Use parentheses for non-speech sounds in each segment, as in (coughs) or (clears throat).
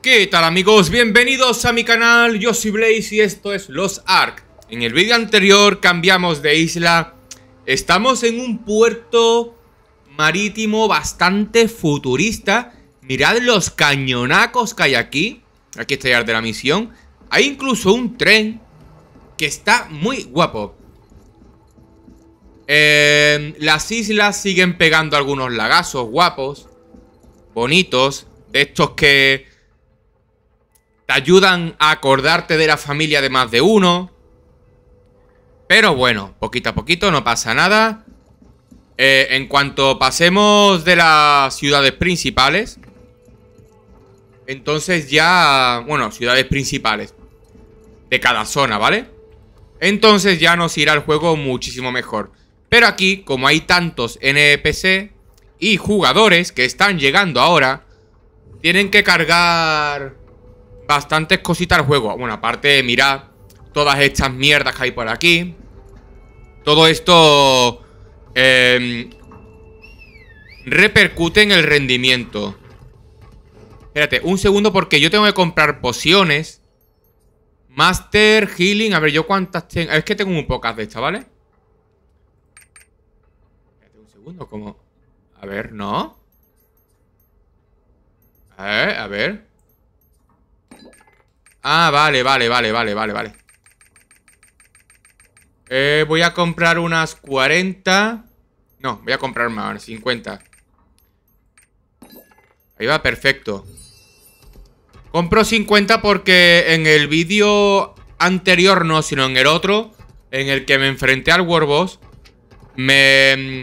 ¿Qué tal amigos? Bienvenidos a mi canal, yo soy Blaze y esto es Los Arc. En el vídeo anterior cambiamos de isla, estamos en un puerto marítimo bastante futurista. Mirad los cañonacos que hay aquí, aquí está ya de la misión. Hay incluso un tren que está muy guapo. Em, las islas siguen pegando algunos lagazos guapos, bonitos, de estos que te ayudan a acordarte de la familia de más de uno. Pero bueno, poquito a poquito, no pasa nada. Eh, en cuanto pasemos de las ciudades principales, entonces ya, bueno, ciudades principales de cada zona, ¿vale? Entonces ya nos irá el juego muchísimo mejor. Pero aquí, como hay tantos NPC y jugadores que están llegando ahora, tienen que cargar bastantes cositas al juego. Bueno, aparte de todas estas mierdas que hay por aquí. Todo esto eh, repercute en el rendimiento. Espérate, un segundo porque yo tengo que comprar pociones. Master, healing. A ver, yo cuántas tengo. Es que tengo muy pocas de estas, ¿vale? Espérate un segundo, como. A ver, no. A ver, a ver. Ah, vale, vale, vale, vale, vale, vale. Eh, voy a comprar unas 40. No, voy a comprar más, 50. Ahí va, perfecto. Compro 50 porque en el vídeo anterior, no, sino en el otro, en el que me enfrenté al Warboss, me...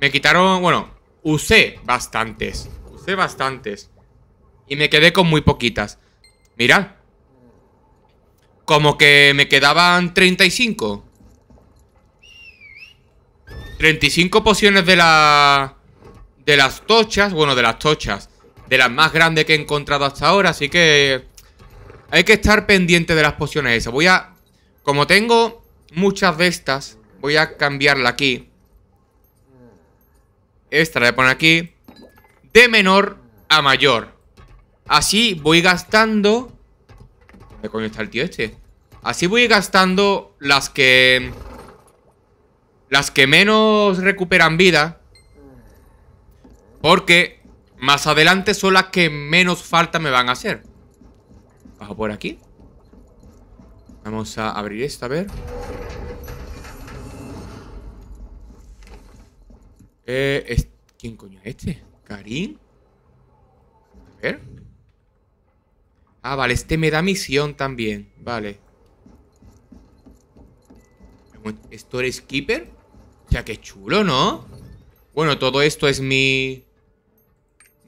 Me quitaron, bueno, usé bastantes. Usé bastantes. Y me quedé con muy poquitas. Mira. Como que me quedaban 35. 35 pociones de la... De las tochas. Bueno, de las tochas. De las más grandes que he encontrado hasta ahora. Así que... Hay que estar pendiente de las pociones esas. Voy a... Como tengo muchas de estas, voy a cambiarla aquí. Esta la voy a poner aquí. De menor a mayor. Así voy gastando... ¿Dónde coño está el tío este? Así voy gastando las que... Las que menos recuperan vida. Porque más adelante son las que menos falta me van a hacer. Bajo por aquí. Vamos a abrir esta, a ver. Eh, ¿Quién coño es este? ¿Karim? A ver. Ah, vale, este me da misión también. Vale. eres Skipper. O sea, que chulo, ¿no? Bueno, todo esto es mi...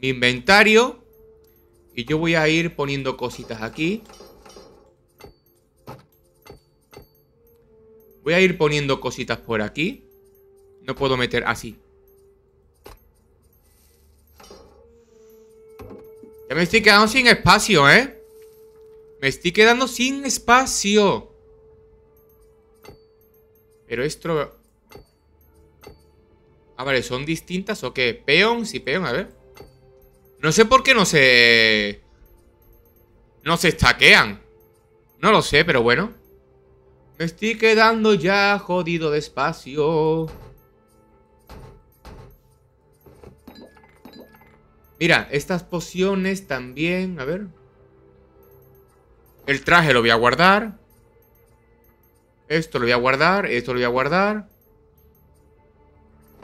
Mi inventario. Y yo voy a ir poniendo cositas aquí. Voy a ir poniendo cositas por aquí. No puedo meter así. Ya me estoy quedando sin espacio, ¿eh? Me estoy quedando sin espacio. Pero esto... A ah, ver, ¿son distintas o qué? Peón, sí, peón, a ver. No sé por qué no se... No se estaquean. No lo sé, pero bueno. Me estoy quedando ya jodido espacio Mira, estas pociones también... A ver... El traje lo voy a guardar. Esto lo voy a guardar. Esto lo voy a guardar.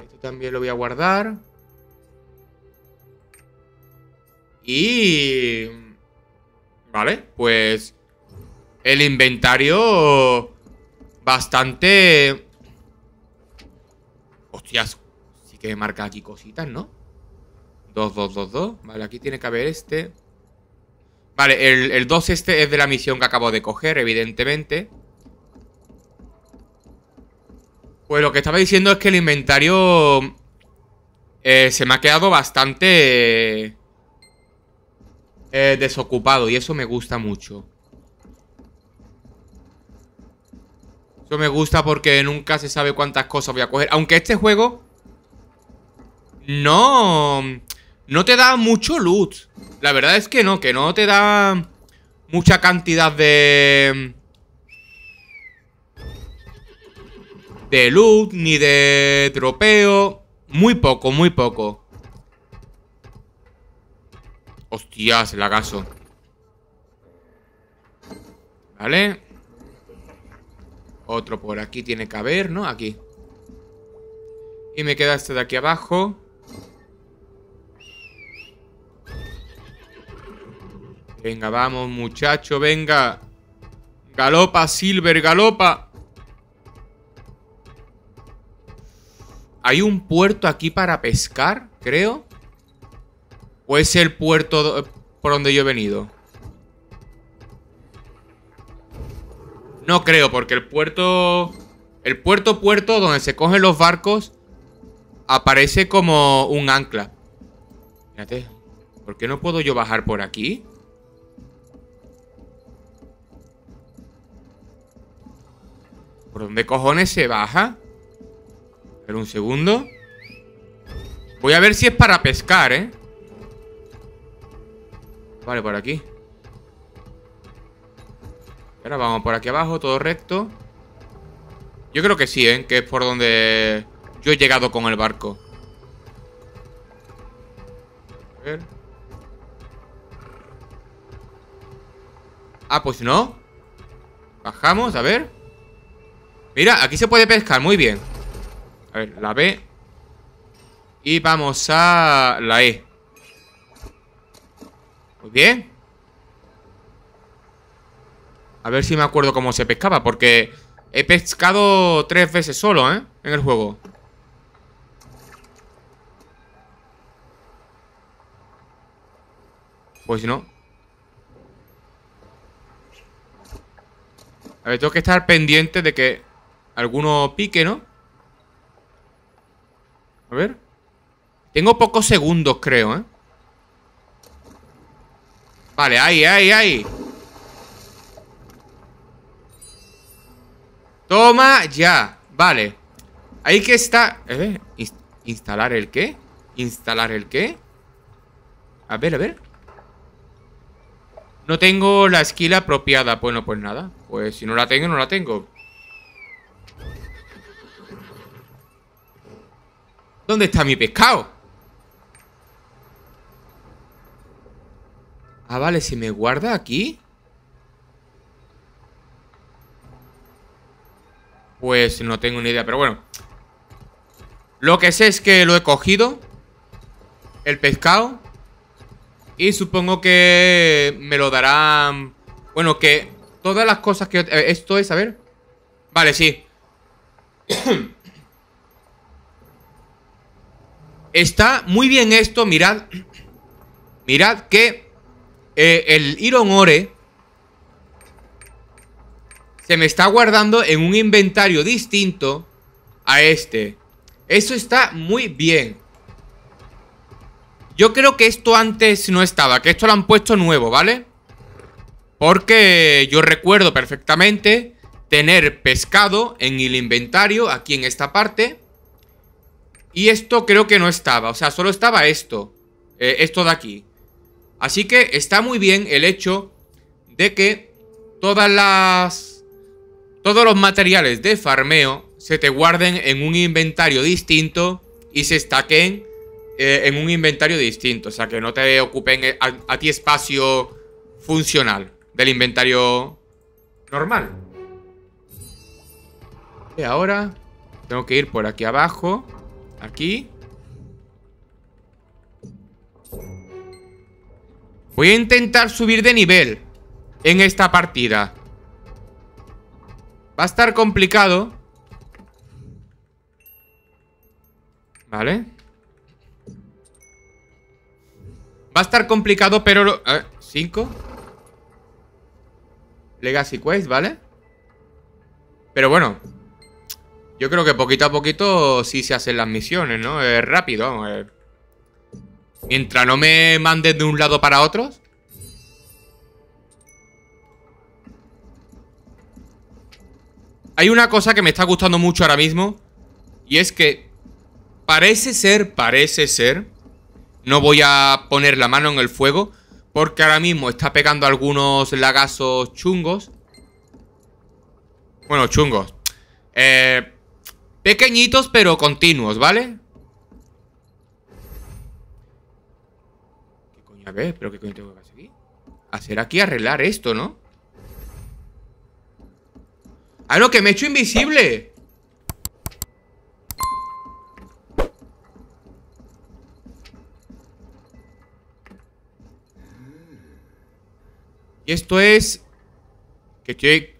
Esto también lo voy a guardar. Y... Vale, pues... El inventario... Bastante... Hostias. Sí que me marca aquí cositas, ¿no? 2, 2, 2, 2. Vale, aquí tiene que haber este... Vale, el, 2 este es de la misión que acabo de coger, evidentemente. Pues lo que estaba diciendo es que el inventario eh, se me ha quedado bastante eh, desocupado y eso me gusta mucho. Eso me gusta porque nunca se sabe cuántas cosas voy a coger. Aunque este juego no... No te da mucho loot. La verdad es que no, que no te da mucha cantidad de... De loot, ni de tropeo. Muy poco, muy poco. Hostias, el agaso. ¿Vale? Otro por aquí tiene que haber, ¿no? Aquí. Y me queda este de aquí abajo. Venga, vamos, muchacho, venga. Galopa, Silver, galopa. Hay un puerto aquí para pescar, creo. ¿O es el puerto por donde yo he venido? No creo, porque el puerto... El puerto puerto donde se cogen los barcos aparece como un ancla. Fíjate, ¿por qué no puedo yo bajar por aquí? ¿Por dónde cojones se baja? Pero un segundo. Voy a ver si es para pescar, ¿eh? Vale, por aquí. Ahora vamos por aquí abajo, todo recto. Yo creo que sí, ¿eh? Que es por donde yo he llegado con el barco. A ver. Ah, pues no. Bajamos, a ver. Mira, aquí se puede pescar, muy bien A ver, la B Y vamos a la E Muy bien A ver si me acuerdo cómo se pescaba Porque he pescado tres veces solo, ¿eh? En el juego Pues no A ver, tengo que estar pendiente de que Alguno pique, ¿no? A ver. Tengo pocos segundos, creo, ¿eh? Vale, ahí, ahí, ahí. Toma ya. Vale. Ahí que está... Eh, ¿Instalar el qué? ¿Instalar el qué? A ver, a ver. No tengo la esquila apropiada. Bueno, pues nada. Pues si no la tengo, no la tengo. ¿Dónde está mi pescado? Ah, vale, si me guarda aquí. Pues no tengo ni idea, pero bueno. Lo que sé es que lo he cogido. El pescado. Y supongo que me lo darán... Bueno, que todas las cosas que... Eh, esto es, a ver. Vale, sí. (clears throat) está muy bien esto, mirad, mirad que eh, el Iron Ore se me está guardando en un inventario distinto a este. Eso está muy bien. Yo creo que esto antes no estaba, que esto lo han puesto nuevo, ¿vale? Porque yo recuerdo perfectamente tener pescado en el inventario, aquí en esta parte. Y esto creo que no estaba, o sea, solo estaba esto. Eh, esto de aquí. Así que está muy bien el hecho de que todas las... Todos los materiales de farmeo se te guarden en un inventario distinto y se estaquen eh, en un inventario distinto. O sea, que no te ocupen eh, a, a ti espacio funcional del inventario normal. Y ahora tengo que ir por aquí abajo. Aquí. Voy a intentar subir de nivel en esta partida. Va a estar complicado. Vale. Va a estar complicado, pero... Lo... ver, ¿Cinco? Legacy Quest, ¿vale? Pero bueno, yo creo que poquito a poquito sí se hacen las misiones, ¿no? Es rápido, Mientras no me mandes de un lado para otro. Hay una cosa que me está gustando mucho ahora mismo. Y es que parece ser, parece ser. No voy a poner la mano en el fuego. Porque ahora mismo está pegando algunos lagazos chungos. Bueno, chungos. Eh, Pequeñitos pero continuos, ¿vale? ¿Qué coño? A ver, ¿pero qué coño tengo que hacer aquí? Hacer aquí arreglar esto, ¿no? ¡Ah, no, que me he hecho invisible! Y esto es... Que estoy...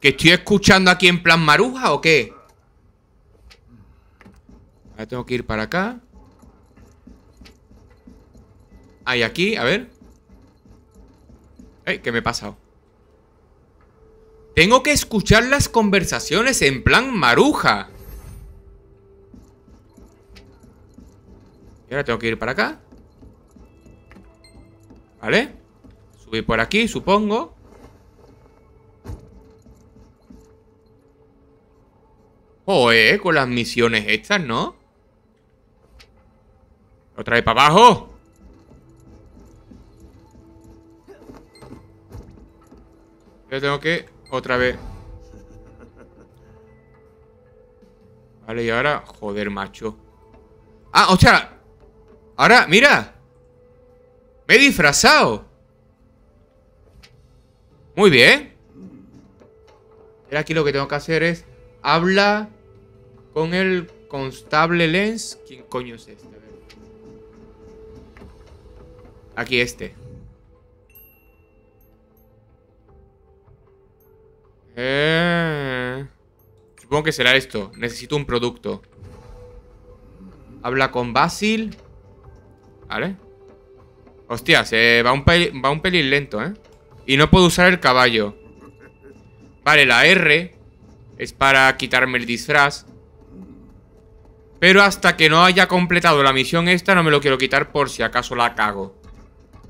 Que estoy escuchando aquí en plan maruja o qué? tengo que ir para acá. Ahí, aquí, a ver. Ay, ¿qué me he pasado? Tengo que escuchar las conversaciones en plan maruja. Y ahora tengo que ir para acá. ¿Vale? Subir por aquí, supongo. Joder, con las misiones estas, ¿no? ¡Otra vez para abajo? Yo tengo que... Otra vez. Vale, y ahora... Joder, macho. ¡Ah, sea, Ahora, mira. Me he disfrazado. Muy bien. Ahora aquí lo que tengo que hacer es... Habla con el constable Lens. ¿Quién coño es este? Aquí este. Eh. Supongo que será esto. Necesito un producto. Habla con Basil. Vale. Hostia, se va un, va un pelín lento, ¿eh? Y no puedo usar el caballo. Vale, la R es para quitarme el disfraz. Pero hasta que no haya completado la misión esta, no me lo quiero quitar por si acaso la cago.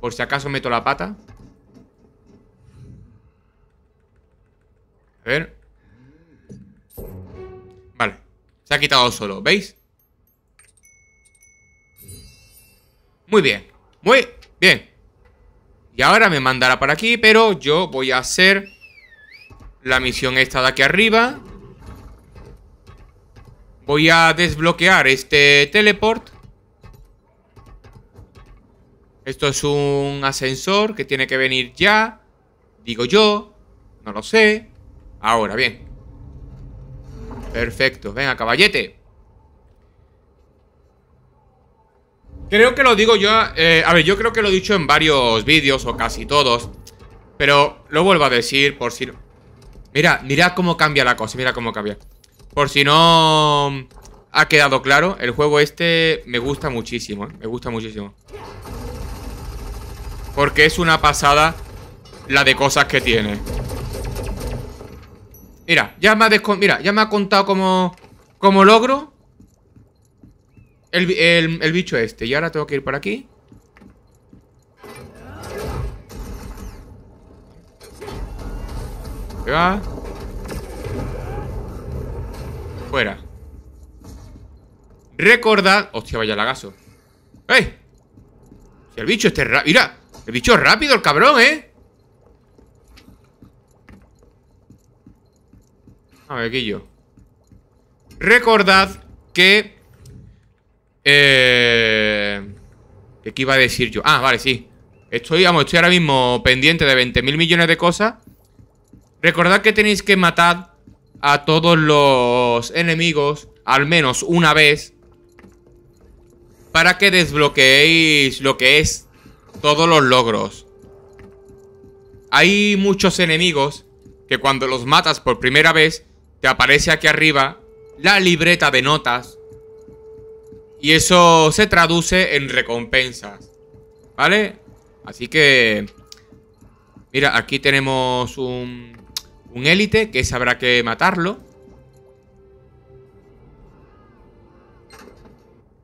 Por si acaso meto la pata. A ver. Vale. Se ha quitado solo, ¿veis? Muy bien. Muy bien. Y ahora me mandará para aquí, pero yo voy a hacer la misión esta de aquí arriba. Voy a desbloquear este teleport. Esto es un ascensor que tiene que venir ya. Digo yo. No lo sé. Ahora, bien. Perfecto. Venga, caballete. Creo que lo digo yo... Eh, a ver, yo creo que lo he dicho en varios vídeos o casi todos. Pero lo vuelvo a decir por si... Mira, mira cómo cambia la cosa, mira cómo cambia. Por si no ha quedado claro, el juego este me gusta muchísimo, eh, me gusta muchísimo. Porque es una pasada la de cosas que tiene. Mira, ya me ha, Mira, ya me ha contado cómo como logro el, el, bicho este. Y ahora tengo que ir por aquí. va. Fuera. Recordad. Hostia, vaya lagazo. ¡Ey! Si el bicho este. Mira, el bicho rápido, el cabrón, ¿eh? A ver, aquí yo. Recordad que... Eh... ¿Qué iba a decir yo? Ah, vale, sí. Estoy, vamos, estoy ahora mismo pendiente de 20.000 millones de cosas. Recordad que tenéis que matar a todos los enemigos al menos una vez para que desbloqueéis lo que es todos los logros. Hay muchos enemigos que cuando los matas por primera vez, te aparece aquí arriba la libreta de notas. Y eso se traduce en recompensas. ¿Vale? Así que... Mira, aquí tenemos un... élite que sabrá que matarlo.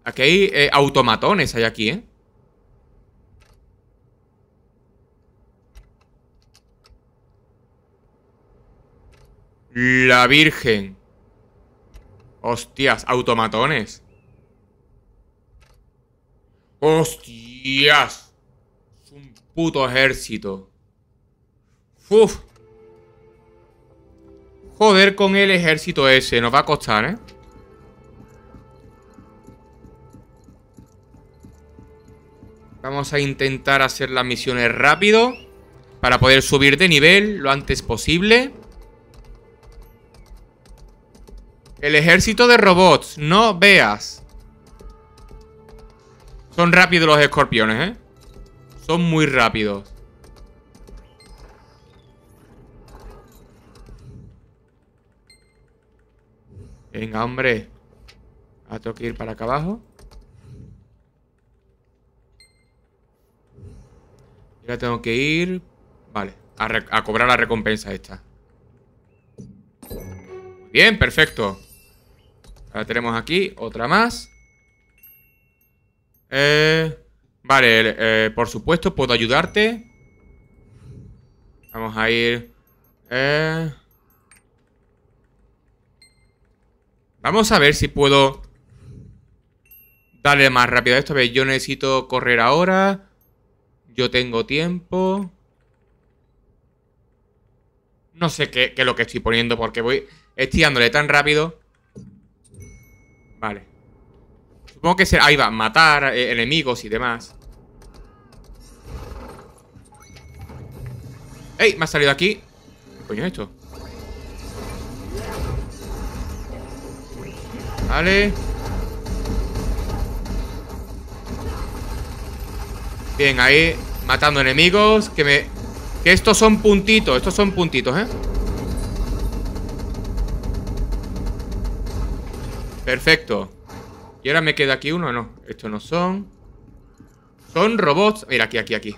Aquí hay eh, automatones hay aquí, ¿eh? La Virgen. Hostias, automatones. Hostias. un puto ejército. Uf. Joder con el ejército ese. Nos va a costar, ¿eh? Vamos a intentar hacer las misiones rápido para poder subir de nivel lo antes posible. El ejército de robots, no veas. Son rápidos los escorpiones, ¿eh? Son muy rápidos. Venga, hombre. a ah, tengo que ir para acá abajo. Ya tengo que ir... Vale, a, a cobrar la recompensa esta. Bien, perfecto. Ahora tenemos aquí, otra más. Eh, vale, eh, por supuesto, puedo ayudarte. Vamos a ir... Eh. vamos a ver si puedo... Darle más rápido a esto. yo necesito correr ahora. Yo tengo tiempo. No sé qué, qué, es lo que estoy poniendo porque voy estiándole tan rápido Vale. Supongo que será... Ahí va, matar eh, enemigos y demás. ¡Ey! Me ha salido aquí. ¿Qué coño es esto? Vale. Bien, ahí matando enemigos. Que me... Que estos son puntitos, estos son puntitos, ¿eh? Perfecto. Y ahora me queda aquí uno, no. Estos no son. Son robots. Mira, aquí, aquí, aquí.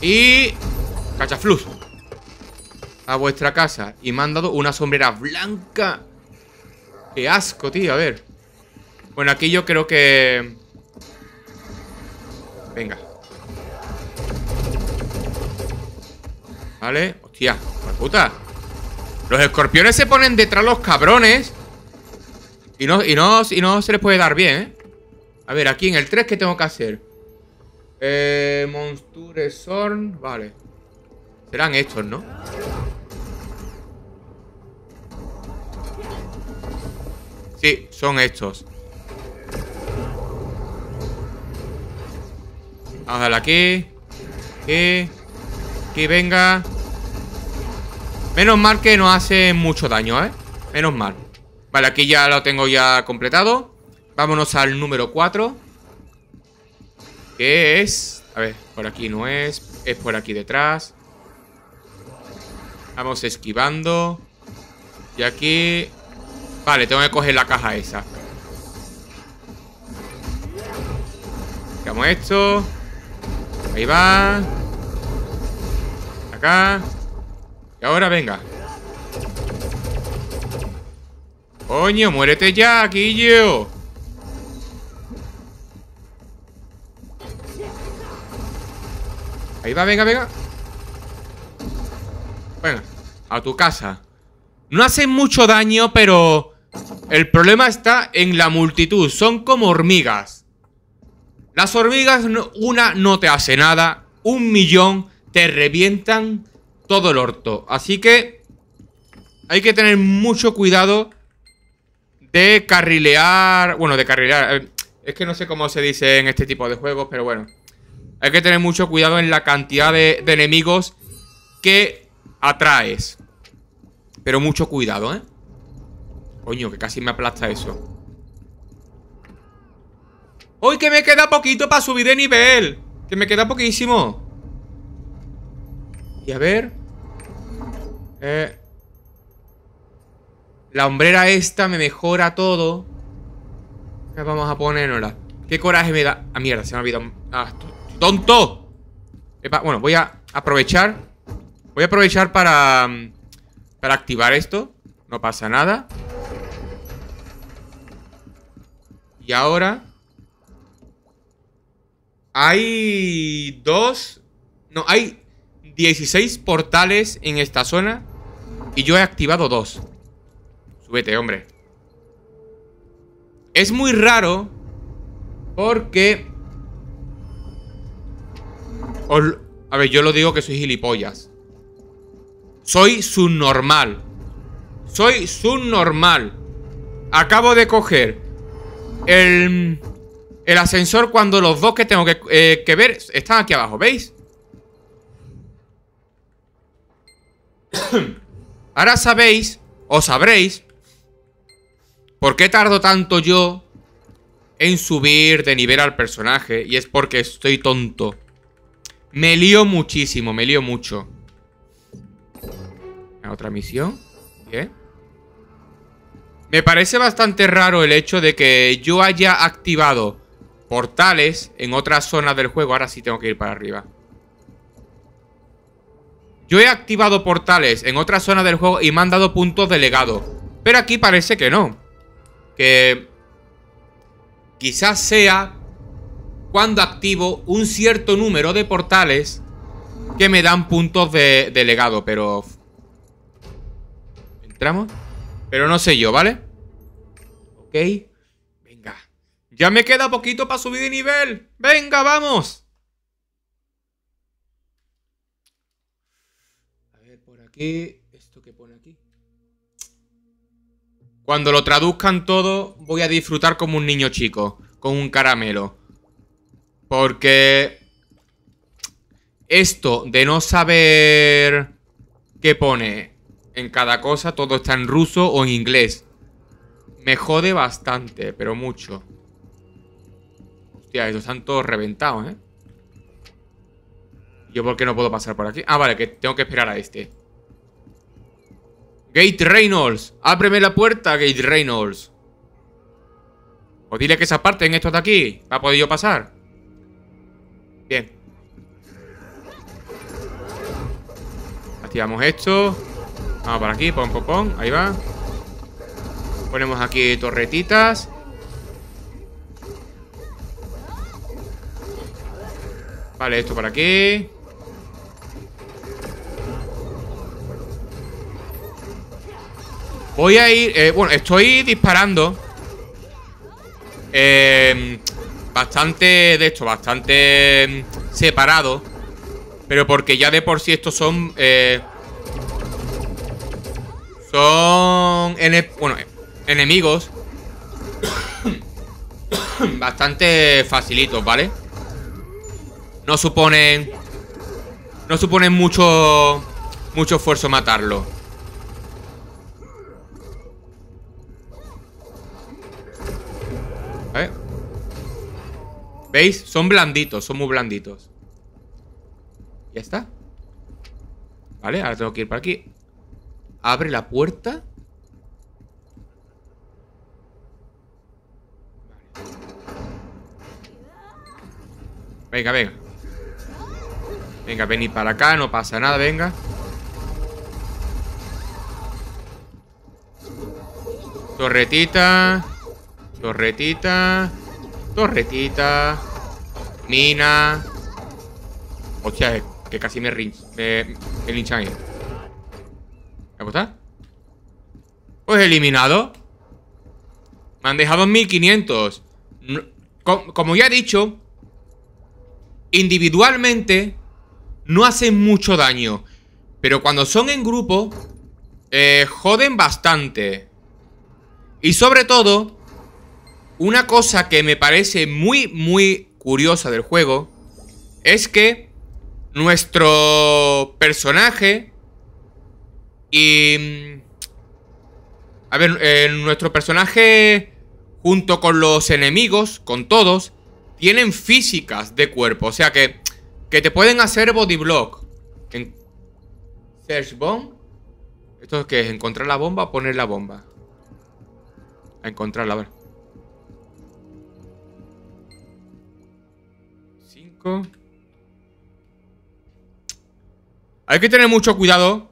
Y... Cachaflus. A vuestra casa. Y me han dado una sombrera blanca. Qué asco, tío. A ver. Bueno, aquí yo creo que... Venga. Vale. Hostia. Puta. Los escorpiones se ponen detrás los cabrones. Y no, y no, y no se les puede dar bien, ¿eh? A ver, aquí en el 3, ¿qué tengo que hacer? Eh, Monsture Vale. Serán estos, ¿no? Sí, son estos. Vamos a darle aquí. Aquí. Aquí, venga. Menos mal que no hace mucho daño, ¿eh? Menos mal. Vale, aquí ya lo tengo ya completado. Vámonos al número 4. ¿Qué es... A ver, por aquí no es. Es por aquí detrás. Vamos esquivando. Y aquí... Vale, tengo que coger la caja esa. Cogemos esto. Ahí va. Acá. Y ahora venga. Coño, muérete ya, Guillo. Ahí va, venga, venga. Venga, a tu casa. No hacen mucho daño, pero... El problema está en la multitud. Son como hormigas. Las hormigas, una no te hace nada. Un millón te revientan todo el orto. Así que hay que tener mucho cuidado de carrilear... Bueno, de carrilear... Eh, es que no sé cómo se dice en este tipo de juegos, pero bueno. Hay que tener mucho cuidado en la cantidad de, enemigos que atraes. Pero mucho cuidado, ¿eh? Coño, que casi me aplasta eso. ¡Uy, que me queda poquito para subir de nivel! Que me queda poquísimo. Y a ver. Eh, la hombrera esta me mejora todo. vamos a ponernos? Qué coraje me da. Ah, mierda, se me ha olvidado. Ah, ¡Tonto! bueno, voy a aprovechar. Voy a aprovechar para. Mm, para activar esto. No pasa nada. Y ahora. Hay dos. No, hay 16 portales en esta zona y yo he activado dos. Súbete, hombre. Es muy raro porque... A ver, yo lo digo que soy gilipollas. Soy subnormal. Soy subnormal. Acabo de coger el, el ascensor cuando los dos que tengo que, eh, que ver están aquí abajo, ¿veis? (coughs) Ahora sabéis, o sabréis, por qué tardo tanto yo en subir de nivel al personaje. Y es porque estoy tonto. Me lío muchísimo, me lío mucho. otra misión. Me parece bastante raro el hecho de que yo haya activado portales en otras zonas del juego. Ahora sí tengo que ir para arriba. Yo he activado portales en otra zona del juego y me han dado puntos de legado. Pero aquí parece que no. Que quizás sea cuando activo un cierto número de portales que me dan puntos de, legado, pero... ¿Entramos? Pero no sé yo, ¿vale? Ok. Venga. Ya me queda poquito para subir de nivel. Venga, vamos. esto que pone aquí? Cuando lo traduzcan todo, voy a disfrutar como un niño chico, con un caramelo. Porque esto de no saber qué pone en cada cosa, todo está en ruso o en inglés. Me jode bastante, pero mucho. Hostia, estos están todos reventados, ¿eh? ¿Yo por qué no puedo pasar por aquí? Ah, vale, que tengo que esperar a este. Gate Reynolds, ábreme la puerta, Gate Reynolds. O pues dile que se En esto de aquí, Ha podido pasar. Bien. Activamos esto. Vamos para aquí, Pon, pom, pom. Ahí va. Ponemos aquí torretitas. Vale, esto por aquí. Voy a ir... Eh, bueno, estoy disparando. Eh, bastante de hecho, bastante mm, separado. Pero porque ya de por sí estos son... Eh, son... bueno, enemigos. (coughs) bastante facilitos, ¿vale? No suponen... No suponen mucho... Mucho esfuerzo matarlo ¿Veis? Son blanditos, son muy blanditos Ya está Vale, ahora tengo que ir para aquí Abre la puerta Venga, venga Venga, venid para acá, no pasa nada, venga Torretita Torretita Torretita Mina. Hostia, que casi me, rin me, linchan gusta? Pues eliminado. Me han dejado 1500. Como ya he dicho, individualmente no hacen mucho daño. Pero cuando son en grupo, eh, joden bastante. Y sobre todo, una cosa que me parece muy, muy curiosa del juego es que nuestro personaje y... Mm, a ver, eh, nuestro personaje junto con los enemigos, con todos, tienen físicas de cuerpo. O sea que, que te pueden hacer body block. Search bomb. ¿Esto es qué es? ¿Encontrar la bomba o poner la bomba? A encontrarla, a ver. Hay que tener mucho cuidado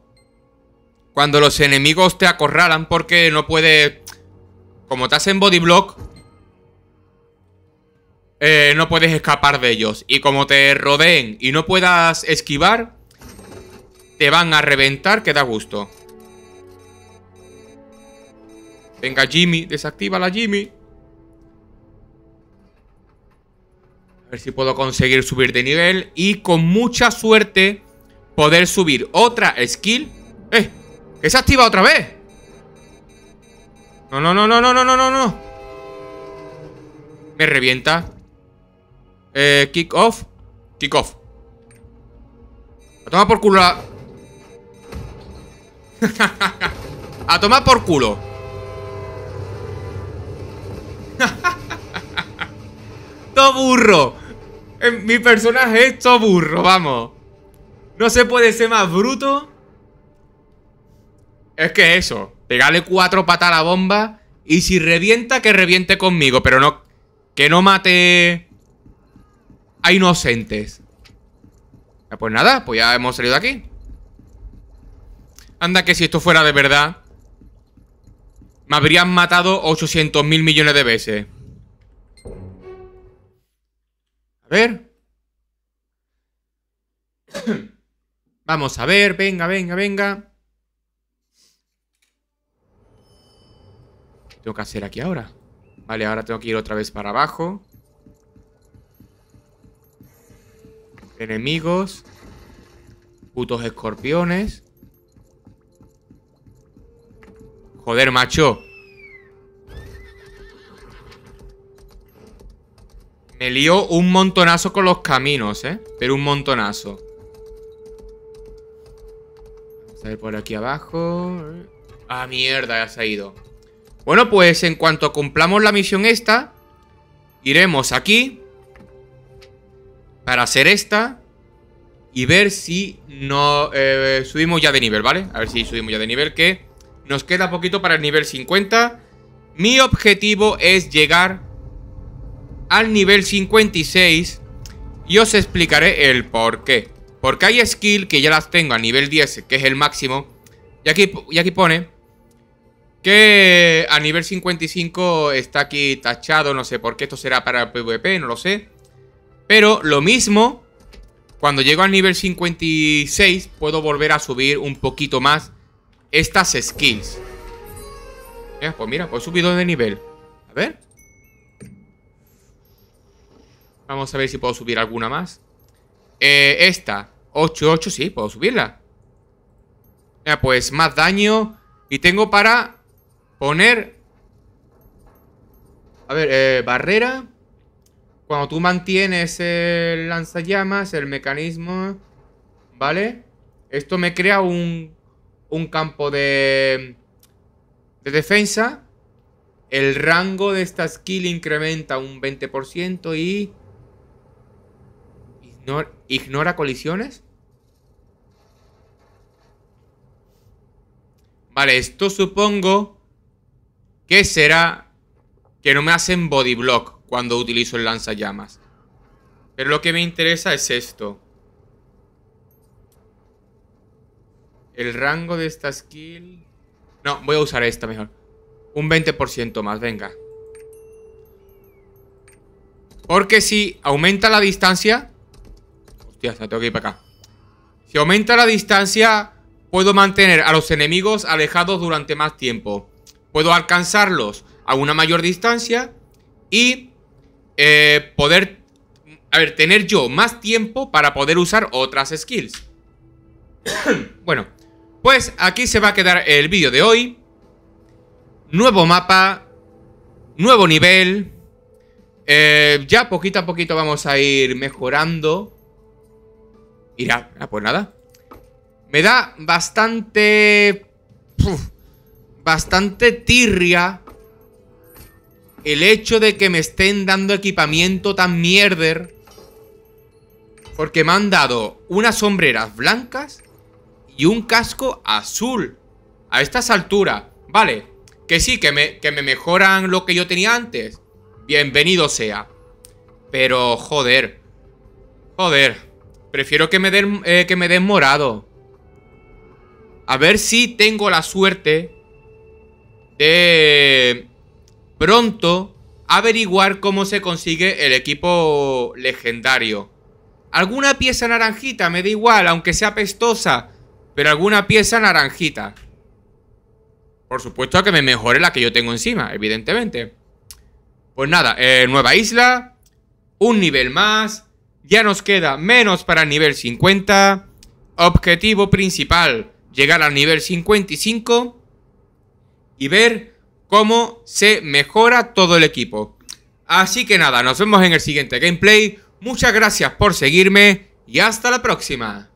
cuando los enemigos te acorralan porque no puedes... Como estás en body block, eh, no puedes escapar de ellos. Y como te rodeen y no puedas esquivar, te van a reventar que da gusto. Venga, Jimmy, desactiva la Jimmy. A ver si puedo conseguir subir de nivel. Y con mucha suerte poder subir otra skill. ¡Eh! ¡Que se activa otra vez! No, no, no, no, no, no, no, no, no. Me revienta. Eh, kick off. Kick off. A tomar por culo (laughs) A tomar por culo. (laughs) Esto burro. Eh, mi personaje es burro, vamos. No se puede ser más bruto. Es que eso, pegarle cuatro patas a la bomba y si revienta, que reviente conmigo, pero no... Que no mate a inocentes. Ah, pues nada, pues ya hemos salido de aquí. Anda que si esto fuera de verdad, me habrían matado 800 mil millones de veces. A ver. (coughs) Vamos a ver, venga, venga, venga. ¿Qué tengo que hacer aquí ahora? Vale, ahora tengo que ir otra vez para abajo. Enemigos. Putos escorpiones. Joder, macho. Me lío un montonazo con los caminos, ¿eh? Pero un montonazo. Vamos a ver por aquí abajo. Ah, mierda, ya se ha ido. Bueno, pues en cuanto cumplamos la misión esta, iremos aquí para hacer esta y ver si no eh, subimos ya de nivel, ¿vale? A ver si subimos ya de nivel, que nos queda poquito para el nivel 50. Mi objetivo es llegar al nivel 56 y os explicaré el por qué. Porque hay skill que ya las tengo a nivel 10, que es el máximo. Y aquí, y aquí pone que a nivel 55 está aquí tachado, no sé por qué, esto será para PvP, no lo sé. Pero lo mismo, cuando llego al nivel 56 puedo volver a subir un poquito más estas skills. Eh, pues mira, pues he subido de nivel. A ver. Vamos a ver si puedo subir alguna más. Eh, esta, 8-8, sí, puedo subirla. pues más daño. Y tengo para poner... A ver, eh, barrera. Cuando tú mantienes el lanzallamas, el mecanismo... ¿Vale? Esto me crea un, un campo de, de defensa. El rango de esta skill incrementa un 20% y Ignora, colisiones. Vale, esto supongo que será que no me hacen body block cuando utilizo el lanzallamas. Pero lo que me interesa es esto. El rango de esta skill... No, voy a usar esta mejor. Un 20% más, venga. Porque si aumenta la distancia, para acá. Si aumenta la distancia, puedo mantener a los enemigos alejados durante más tiempo. Puedo alcanzarlos a una mayor distancia y eh, poder... A ver, tener yo más tiempo para poder usar otras skills. (coughs) bueno, pues aquí se va a quedar el vídeo de hoy. Nuevo mapa, nuevo nivel. Eh, ya poquito a poquito vamos a ir mejorando Mira, ah, pues nada. Me da bastante... bastante tirria el hecho de que me estén dando equipamiento tan mierder. Porque me han dado unas sombreras blancas y un casco azul. A estas alturas. Vale, que sí, que me, que me mejoran lo que yo tenía antes. Bienvenido sea. Pero, joder. Joder. Prefiero que me den, eh, que me morado. A ver si tengo la suerte de pronto averiguar cómo se consigue el equipo legendario. Alguna pieza naranjita, me da igual, aunque sea pestosa, pero alguna pieza naranjita. Por supuesto que me mejore la que yo tengo encima, evidentemente. Pues nada, eh, nueva isla, un nivel más, ya nos queda menos para el nivel 50. Objetivo principal, llegar al nivel 55 y ver cómo se mejora todo el equipo. Así que nada, nos vemos en el siguiente gameplay. Muchas gracias por seguirme y hasta la próxima.